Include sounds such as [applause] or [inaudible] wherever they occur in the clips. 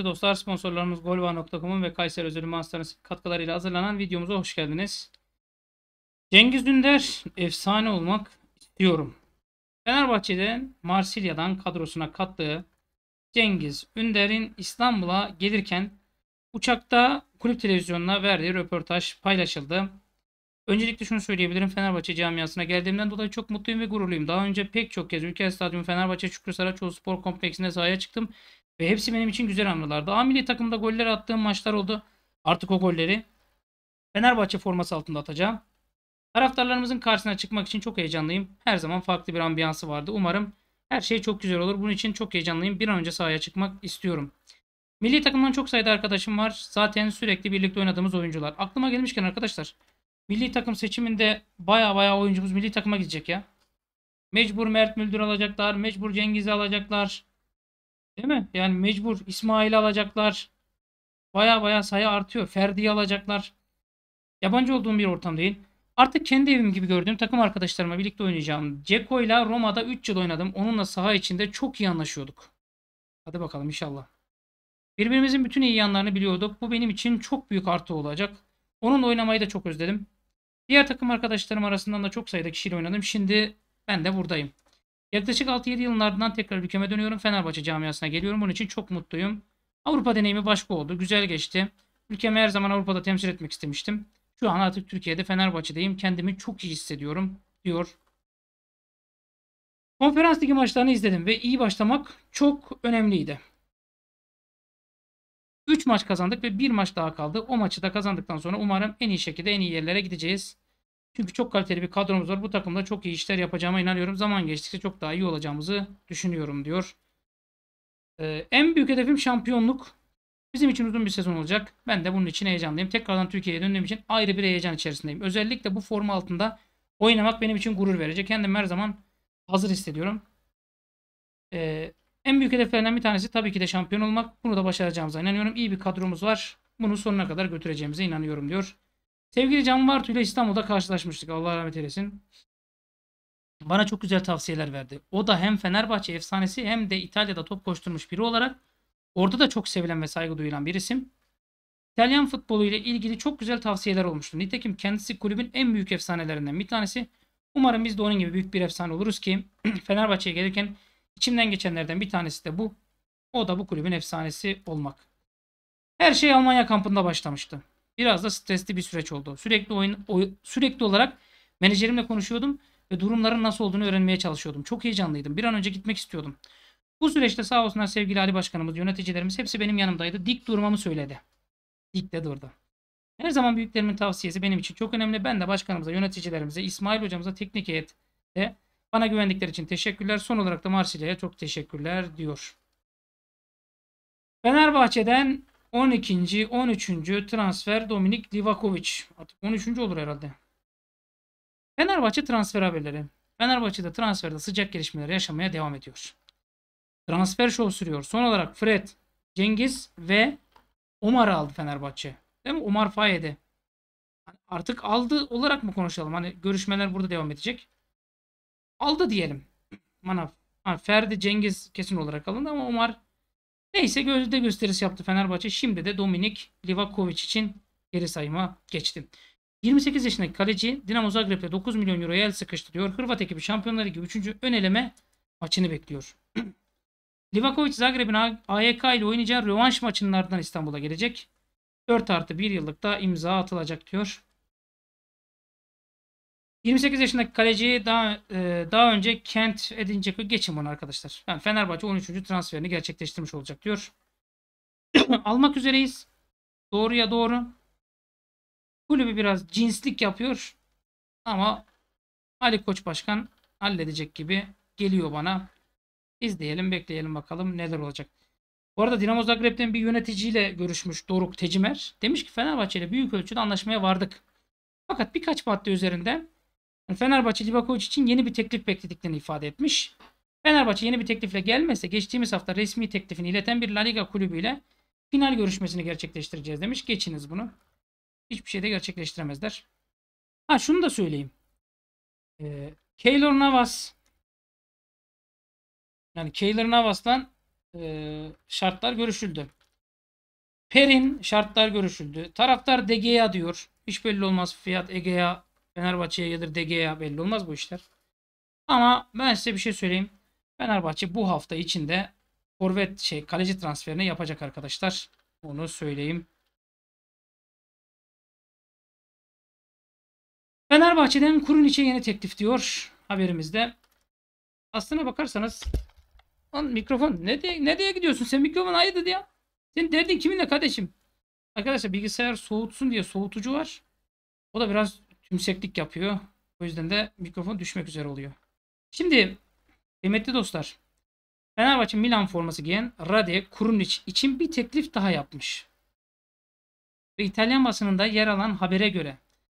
Kıymetli dostlar sponsorlarımız golva.com'un ve Kayseri Özel Üniversitesi'nin katkılarıyla hazırlanan videomuza hoş geldiniz. Cengiz Dündar efsane olmak istiyorum. Fenerbahçe'den Marsilya'dan kadrosuna kattığı Cengiz Ünder'in İstanbul'a gelirken uçakta kulüp televizyonuna verdiği röportaj paylaşıldı. Öncelikle şunu söyleyebilirim Fenerbahçe camiasına geldiğimden dolayı çok mutluyum ve gururluyum. Daha önce pek çok kez ülke Stadyumu Fenerbahçe Şükrü Saraçoğlu Spor Kompleksinde sahaya çıktım ve hepsi benim için güzel hamlelerdi. A milli takımda goller attığım maçlar oldu. Artık o golleri Fenerbahçe forması altında atacağım. Taraftarlarımızın karşısına çıkmak için çok heyecanlıyım. Her zaman farklı bir ambiyansı vardı. Umarım her şey çok güzel olur. Bunun için çok heyecanlıyım. Bir an önce sahaya çıkmak istiyorum. Milli takımdan çok sayıda arkadaşım var. Zaten sürekli birlikte oynadığımız oyuncular. Aklıma gelmişken arkadaşlar. Milli takım seçiminde baya baya oyuncumuz milli takıma gidecek ya. Mecbur Mert Müldür alacaklar. Mecbur Cengiz'i alacaklar. Değil mi? Yani mecbur İsmail alacaklar. Baya baya sayı artıyor. Ferdi alacaklar. Yabancı olduğum bir ortam değil. Artık kendi evim gibi gördüğüm takım arkadaşlarımla birlikte oynayacağım. Ceko ile Roma'da 3 yıl oynadım. Onunla saha içinde çok iyi anlaşıyorduk. Hadi bakalım inşallah. Birbirimizin bütün iyi yanlarını biliyorduk. Bu benim için çok büyük artı olacak. Onunla oynamayı da çok özledim. Diğer takım arkadaşlarım arasından da çok sayıda kişiyle oynadım. Şimdi ben de buradayım. Yaklaşık 6-7 yılın ardından tekrar ülkeme dönüyorum. Fenerbahçe camiasına geliyorum. Bunun için çok mutluyum. Avrupa deneyimi başka oldu. Güzel geçti. Ülkemi her zaman Avrupa'da temsil etmek istemiştim. Şu an artık Türkiye'de Fenerbahçe'deyim. Kendimi çok iyi hissediyorum diyor. Konferans ligi maçlarını izledim ve iyi başlamak çok önemliydi. 3 maç kazandık ve 1 maç daha kaldı. O maçı da kazandıktan sonra umarım en iyi şekilde en iyi yerlere gideceğiz çünkü çok kaliteli bir kadromuz var. Bu takımda çok iyi işler yapacağıma inanıyorum. Zaman geçtikçe çok daha iyi olacağımızı düşünüyorum diyor. Ee, en büyük hedefim şampiyonluk. Bizim için uzun bir sezon olacak. Ben de bunun için heyecanlıyım. Tekrardan Türkiye'ye döndüğüm için ayrı bir heyecan içerisindeyim. Özellikle bu forma altında oynamak benim için gurur verecek. Kendimi her zaman hazır hissediyorum. Ee, en büyük hedeflerinden bir tanesi tabii ki de şampiyon olmak. Bunu da başaracağımıza inanıyorum. İyi bir kadromuz var. Bunu sonuna kadar götüreceğimize inanıyorum diyor. Sevgili Can Bartu ile İstanbul'da karşılaşmıştık. Allah rahmet eylesin. Bana çok güzel tavsiyeler verdi. O da hem Fenerbahçe efsanesi hem de İtalya'da top koşturmuş biri olarak orada da çok sevilen ve saygı duyulan bir isim. İtalyan futbolu ile ilgili çok güzel tavsiyeler olmuştu. Nitekim kendisi kulübün en büyük efsanelerinden bir tanesi. Umarım biz de onun gibi büyük bir efsane oluruz ki [clears throat] Fenerbahçe'ye gelirken içimden geçenlerden bir tanesi de bu. O da bu kulübün efsanesi olmak. Her şey Almanya kampında başlamıştı biraz da stresli bir süreç oldu. Sürekli oyun oy, sürekli olarak menajerimle konuşuyordum ve durumların nasıl olduğunu öğrenmeye çalışıyordum. Çok heyecanlıydım. Bir an önce gitmek istiyordum. Bu süreçte sağ olsunlar sevgili Ali Başkanımız, yöneticilerimiz hepsi benim yanımdaydı. Dik durmamı söyledi. Dik de durdu. Her zaman büyüklerimin tavsiyesi benim için çok önemli. Ben de başkanımıza, yöneticilerimize, İsmail hocamıza, teknik heyette bana güvendikleri için teşekkürler. Son olarak da Marsilya'ya çok teşekkürler diyor. Fenerbahçe'den 12. 13. transfer Dominik Livakovic. Artık 13. olur herhalde. Fenerbahçe transfer haberleri. Fenerbahçe'de transferde sıcak gelişmeler yaşamaya devam ediyor. Transfer şov sürüyor. Son olarak Fred, Cengiz ve Omar'ı aldı Fenerbahçe. Değil mi? Omar Faye'de. Artık aldı olarak mı konuşalım? Hani görüşmeler burada devam edecek. Aldı diyelim. Bana [clears throat] Ferdi Cengiz kesin olarak alındı ama Omar Neyse gözde gösterisi yaptı Fenerbahçe. Şimdi de Dominik Livakovic için geri sayıma geçti. 28 yaşındaki kaleci Dinamo Zagreb'de 9 milyon euroya el sıkıştı diyor. Hırvat ekibi Şampiyonlar Ligi 3. ön eleme maçını bekliyor. [clears throat] Livakovic Zagreb'in AYK ile oynayacağı rövanş maçının ardından İstanbul'a gelecek. 4 artı 1 yıllık da imza atılacak diyor. 28 yaşındaki kaleci daha e, daha önce Kent Edincek'ı geçin bunu arkadaşlar. Yani Fenerbahçe 13. transferini gerçekleştirmiş olacak diyor. [coughs] Almak üzereyiz. Doğruya doğru. Kulübü biraz cinslik yapıyor. Ama Ali Koç Başkan halledecek gibi geliyor bana. İzleyelim, bekleyelim bakalım neler olacak. Bu arada Dinamo Zagreb'den bir yöneticiyle görüşmüş Doruk Tecimer. Demiş ki Fenerbahçe ile büyük ölçüde anlaşmaya vardık. Fakat birkaç madde üzerinden. Fenerbahçe Livakovic için yeni bir teklif beklediklerini ifade etmiş. Fenerbahçe yeni bir teklifle gelmezse geçtiğimiz hafta resmi teklifini ileten bir La Liga kulübüyle final görüşmesini gerçekleştireceğiz demiş. Geçiniz bunu. Hiçbir şey de gerçekleştiremezler. Ha şunu da söyleyeyim. Ee, Keylor Navas yani Keylor Navas'tan e, şartlar görüşüldü. Perin şartlar görüşüldü. Taraftar DGA diyor. Hiç belli olmaz fiyat Egea Fenerbahçe'ye gelir DG'ye belli olmaz bu işler. Ama ben size bir şey söyleyeyim. Fenerbahçe bu hafta içinde forvet şey kaleci transferini yapacak arkadaşlar. Onu söyleyeyim. Fenerbahçe'den Kuruniç'e yeni teklif diyor haberimizde. Aslına bakarsanız lan mikrofon ne diye, ne diye gidiyorsun sen mikrofon ayırdı ya. Senin derdin kiminle kardeşim? Arkadaşlar bilgisayar soğutsun diye soğutucu var. O da biraz tümseklik yapıyor. O yüzden de mikrofon düşmek üzere oluyor. Şimdi kıymetli dostlar Fenerbahçe Milan forması giyen Rade Kurunic için bir teklif daha yapmış. Ve İtalyan basınında yer alan habere göre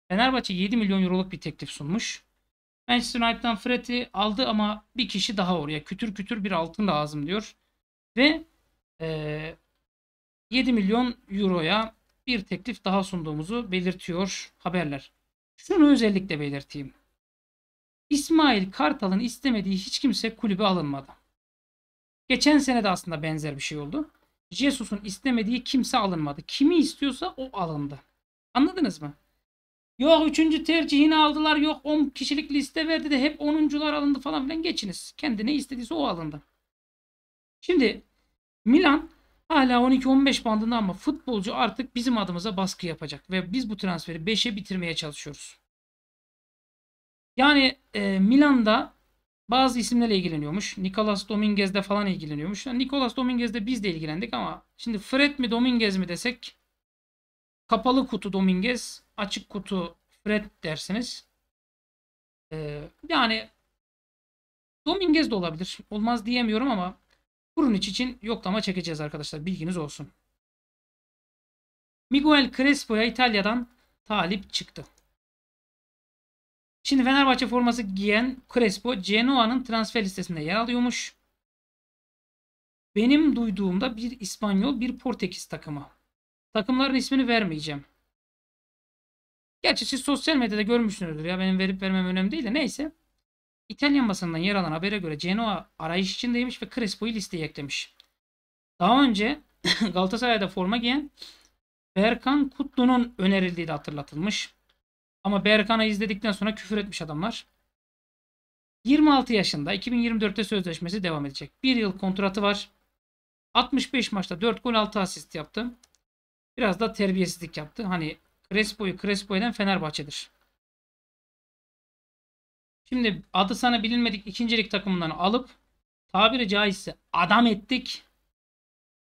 Fenerbahçe 7 milyon euroluk bir teklif sunmuş. Manchester United'dan Fred'i aldı ama bir kişi daha oraya kütür kütür bir altın lazım diyor. Ve e, 7 milyon euroya bir teklif daha sunduğumuzu belirtiyor haberler. Şunu özellikle belirteyim. İsmail Kartal'ın istemediği hiç kimse kulübe alınmadı. Geçen sene de aslında benzer bir şey oldu. Jesus'un istemediği kimse alınmadı. Kimi istiyorsa o alındı. Anladınız mı? Yok üçüncü tercihini aldılar. Yok on kişilik liste verdi de hep onuncular alındı falan filan geçiniz. Kendi ne istediyse o alındı. Şimdi Milan Hala 12-15 bandında ama futbolcu artık bizim adımıza baskı yapacak. Ve biz bu transferi 5'e bitirmeye çalışıyoruz. Yani e, Milan'da bazı isimlerle ilgileniyormuş. Nicolas Dominguez'de falan ilgileniyormuş. Yani Nicolas Dominguez'de biz de ilgilendik ama şimdi Fred mi Dominguez mi desek kapalı kutu Dominguez, açık kutu Fred dersiniz. Ee, yani Dominguez de olabilir. Olmaz diyemiyorum ama Kurunic için yoklama çekeceğiz arkadaşlar. Bilginiz olsun. Miguel Crespo'ya İtalya'dan talip çıktı. Şimdi Fenerbahçe forması giyen Crespo Genoa'nın transfer listesinde yer alıyormuş. Benim duyduğumda bir İspanyol bir Portekiz takımı. Takımların ismini vermeyeceğim. Gerçi siz sosyal medyada görmüşsünüzdür ya benim verip vermem önemli değil de neyse. İtalyan basından yer alan habere göre Genoa arayış içindeymiş ve Crespo'yu listeye eklemiş. Daha önce [laughs] Galatasaray'da forma giyen Berkan Kutlu'nun önerildiği de hatırlatılmış. Ama Berkan'ı izledikten sonra küfür etmiş adamlar. 26 yaşında 2024'te sözleşmesi devam edecek. Bir yıl kontratı var. 65 maçta 4 gol 6 asist yaptı. Biraz da terbiyesizlik yaptı. Hani Crespo'yu Crespo eden Fenerbahçe'dir. Şimdi adı sana bilinmedik ikincilik takımından alıp tabiri caizse adam ettik.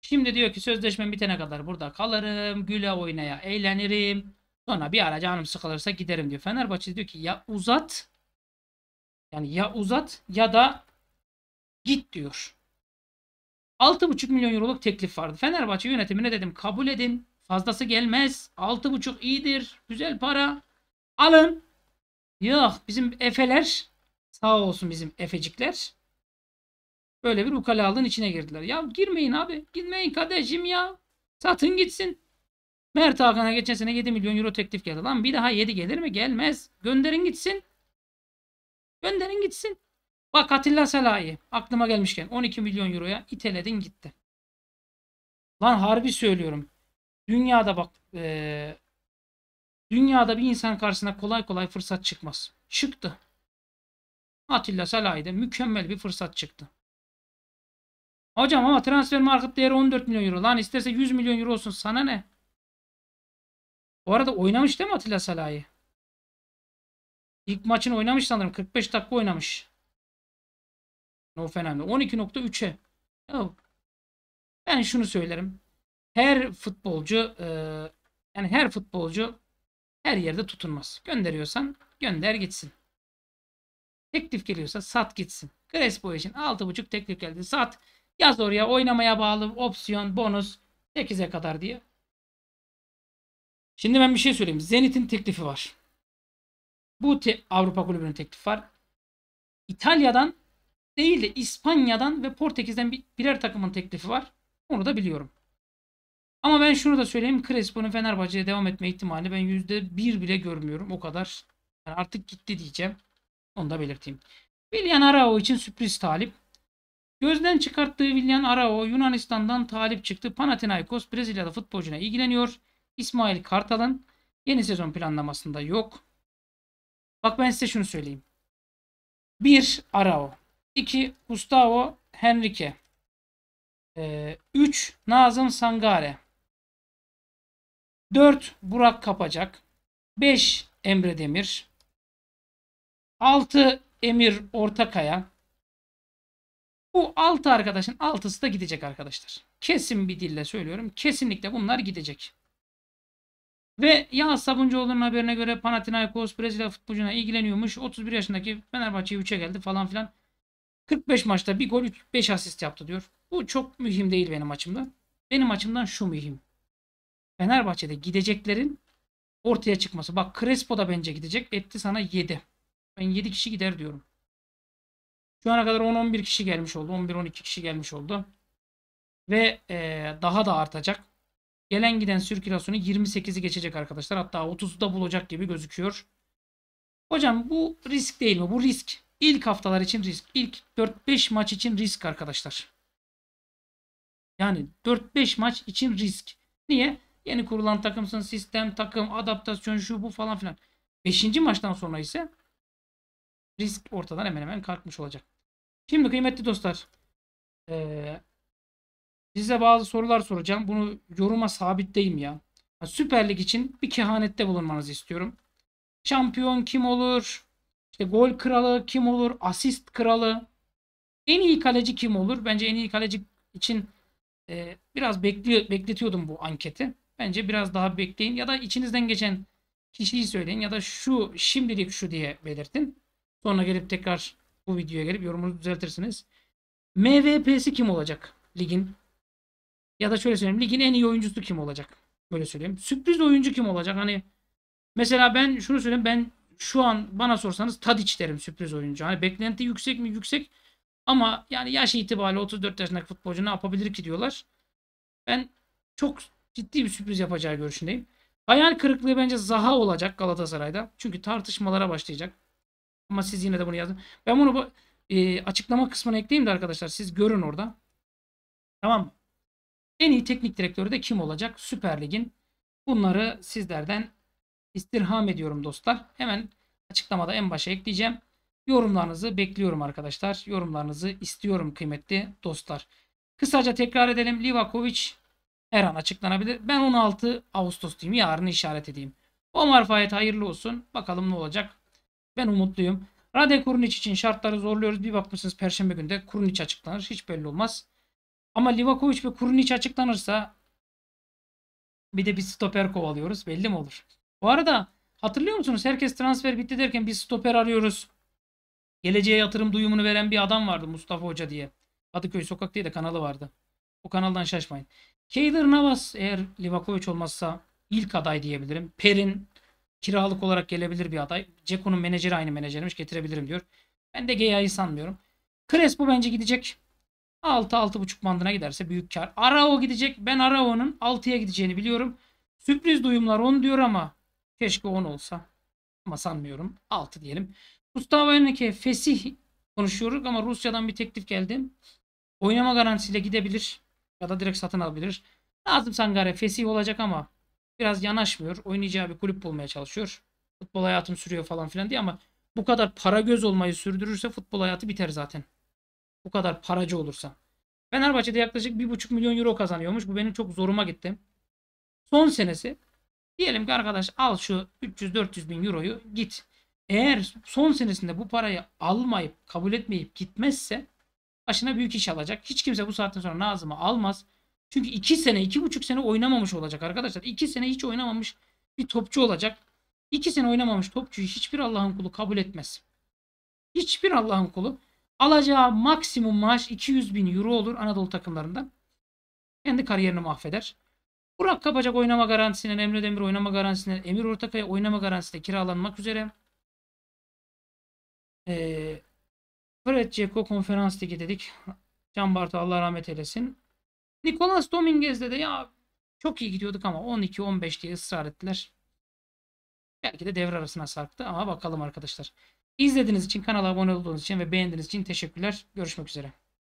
Şimdi diyor ki sözleşmem bitene kadar burada kalırım. Güle oynaya eğlenirim. Sonra bir ara canım sıkılırsa giderim diyor. Fenerbahçe diyor ki ya uzat yani ya uzat ya da git diyor. 6,5 milyon euroluk teklif vardı. Fenerbahçe yönetimine dedim kabul edin. Fazlası gelmez. 6,5 iyidir. Güzel para. Alın. Yok bizim Efe'ler sağ olsun bizim Efecikler. Böyle bir ukalalığın içine girdiler. Ya girmeyin abi. Girmeyin kardeşim ya. Satın gitsin. Mert Hakan'a geçen sene 7 milyon euro teklif geldi. Lan bir daha 7 gelir mi? Gelmez. Gönderin gitsin. Gönderin gitsin. Bak Atilla Salahi aklıma gelmişken 12 milyon euroya iteledin gitti. Lan harbi söylüyorum. Dünyada bak e, Dünyada bir insan karşısına kolay kolay fırsat çıkmaz. Çıktı. Atilla Salahi'de mükemmel bir fırsat çıktı. Hocam ama transfer market değeri 14 milyon euro. Lan isterse 100 milyon euro olsun sana ne? Bu arada oynamış değil mi Atilla Salahi? İlk maçını oynamış sanırım. 45 dakika oynamış. No önemli. 12.3'e. Ben şunu söylerim. Her futbolcu e, yani her futbolcu her yerde tutunmaz. Gönderiyorsan gönder gitsin. Teklif geliyorsa sat gitsin. Crespo için 6.5 teklif geldi. Sat. Yaz oraya oynamaya bağlı opsiyon, bonus 8'e kadar diye. Şimdi ben bir şey söyleyeyim. Zenit'in teklifi var. Bu te Avrupa kulübünün teklifi var. İtalya'dan değil de İspanya'dan ve Portekiz'den bir, birer takımın teklifi var. Onu da biliyorum. Ama ben şunu da söyleyeyim. Crespo'nun Fenerbahçe'ye devam etme ihtimalini ben %1 bile görmüyorum. O kadar. Yani artık gitti diyeceğim. Onu da belirteyim. William Arao için sürpriz talip. Gözden çıkarttığı William Arao Yunanistan'dan talip çıktı. Panathinaikos Brezilya'da futbolcuna ilgileniyor. İsmail Kartal'ın yeni sezon planlamasında yok. Bak ben size şunu söyleyeyim. 1. Arao 2. Gustavo Henrique 3. Ee, Nazım Sangare 4 Burak Kapacak. 5 Emre Demir. 6 Emir Ortakaya. Bu 6 arkadaşın 6'sı da gidecek arkadaşlar. Kesin bir dille söylüyorum. Kesinlikle bunlar gidecek. Ve Yağız Sabuncuoğlu'nun haberine göre Panathinaikos Brezilya futbolcuna ilgileniyormuş. 31 yaşındaki Fenerbahçe'ye 3'e geldi falan filan. 45 maçta bir gol 5 asist yaptı diyor. Bu çok mühim değil benim açımdan. Benim açımdan şu mühim. Fenerbahçe'de gideceklerin ortaya çıkması. Bak Crespo da bence gidecek. Etti sana 7. Ben 7 kişi gider diyorum. Şu ana kadar 10-11 kişi gelmiş oldu. 11-12 kişi gelmiş oldu. Ve ee, daha da artacak. Gelen giden sirkülasyonu 28'i geçecek arkadaşlar. Hatta 30'u da bulacak gibi gözüküyor. Hocam bu risk değil mi? Bu risk. İlk haftalar için risk. İlk 4-5 maç için risk arkadaşlar. Yani 4-5 maç için risk. Niye? Yeni kurulan takımsın. Sistem, takım, adaptasyon, şu bu falan filan. Beşinci maçtan sonra ise risk ortadan hemen hemen kalkmış olacak. Şimdi kıymetli dostlar. Ee, size bazı sorular soracağım. Bunu yoruma sabitleyim ya. Yani Süper Lig için bir kehanette bulunmanızı istiyorum. Şampiyon kim olur? İşte gol kralı kim olur? Asist kralı. En iyi kaleci kim olur? Bence en iyi kaleci için e, biraz bekliyor, bekletiyordum bu anketi. Bence biraz daha bekleyin ya da içinizden geçen kişiyi söyleyin ya da şu şimdilik şu diye belirtin. Sonra gelip tekrar bu videoya gelip yorumunu düzeltirsiniz. MVP'si kim olacak ligin? Ya da şöyle söyleyeyim ligin en iyi oyuncusu kim olacak? Böyle söyleyeyim. Sürpriz oyuncu kim olacak? Hani mesela ben şunu söyleyeyim ben şu an bana sorsanız Tadic derim sürpriz oyuncu. Hani beklenti yüksek mi? Yüksek. Ama yani yaş itibariyle 34 yaşındaki futbolcu ne yapabilir ki diyorlar. Ben çok ciddi bir sürpriz yapacağı görüşündeyim. Hayal kırıklığı bence Zaha olacak Galatasaray'da. Çünkü tartışmalara başlayacak. Ama siz yine de bunu yazın. Ben bunu e, açıklama kısmına ekleyeyim de arkadaşlar siz görün orada. Tamam mı? En iyi teknik direktörü de kim olacak? Süper Lig'in. Bunları sizlerden istirham ediyorum dostlar. Hemen açıklamada en başa ekleyeceğim. Yorumlarınızı bekliyorum arkadaşlar. Yorumlarınızı istiyorum kıymetli dostlar. Kısaca tekrar edelim. Livakovic her an açıklanabilir. Ben 16 Ağustos diyeyim. Yarını işaret edeyim. Omar Fayet hayırlı olsun. Bakalım ne olacak. Ben umutluyum. Rade Kurniç için şartları zorluyoruz. Bir bakmışsınız Perşembe günde Kurniç açıklanır. Hiç belli olmaz. Ama Livakovic ve Kurniç açıklanırsa bir de bir stoper kovalıyoruz. Belli mi olur? Bu arada hatırlıyor musunuz? Herkes transfer bitti derken bir stoper arıyoruz. Geleceğe yatırım duyumunu veren bir adam vardı Mustafa Hoca diye. Kadıköy Sokak diye de kanalı vardı. O kanaldan şaşmayın. Keyder Navas eğer Livakovic olmazsa ilk aday diyebilirim. Perin kiralık olarak gelebilir bir aday. Ceko'nun menajeri aynı menajermiş getirebilirim diyor. Ben de GEA'yı sanmıyorum. Crespo bence gidecek. 6-6.5 bandına giderse büyük kar. Arao gidecek. Ben Arao'nun 6'ya gideceğini biliyorum. Sürpriz duyumlar 10 diyor ama keşke 10 olsa. Ama sanmıyorum. 6 diyelim. Gustavo Henrique fesih konuşuyoruz ama Rusya'dan bir teklif geldi. Oynama garantisiyle gidebilir. Ya da direkt satın alabilir. Nazım Sangare fesih olacak ama biraz yanaşmıyor. Oynayacağı bir kulüp bulmaya çalışıyor. Futbol hayatım sürüyor falan filan diye ama bu kadar para göz olmayı sürdürürse futbol hayatı biter zaten. Bu kadar paracı olursa. Fenerbahçe'de yaklaşık 1,5 milyon euro kazanıyormuş. Bu benim çok zoruma gitti. Son senesi diyelim ki arkadaş al şu 300-400 bin euroyu git. Eğer son senesinde bu parayı almayıp kabul etmeyip gitmezse Başına büyük iş alacak. Hiç kimse bu saatten sonra Nazım'ı almaz. Çünkü 2 sene, 2,5 sene oynamamış olacak arkadaşlar. 2 sene hiç oynamamış bir topçu olacak. 2 sene oynamamış topçuyu hiçbir Allah'ın kulu kabul etmez. Hiçbir Allah'ın kulu. Alacağı maksimum maaş 200 bin euro olur Anadolu takımlarından. Kendi kariyerini mahveder. Burak Kapacak oynama garantisinden, Emre Demir oynama garantisinden, Emir Ortakay oynama garantisine kiralanmak üzere. Ee, Fred Ceko konferans ligi dedik. Can Bartu Allah rahmet eylesin. Nicolas Dominguez'de de ya çok iyi gidiyorduk ama 12-15 diye ısrar ettiler. Belki de devre arasına sarktı ama bakalım arkadaşlar. İzlediğiniz için, kanala abone olduğunuz için ve beğendiğiniz için teşekkürler. Görüşmek üzere.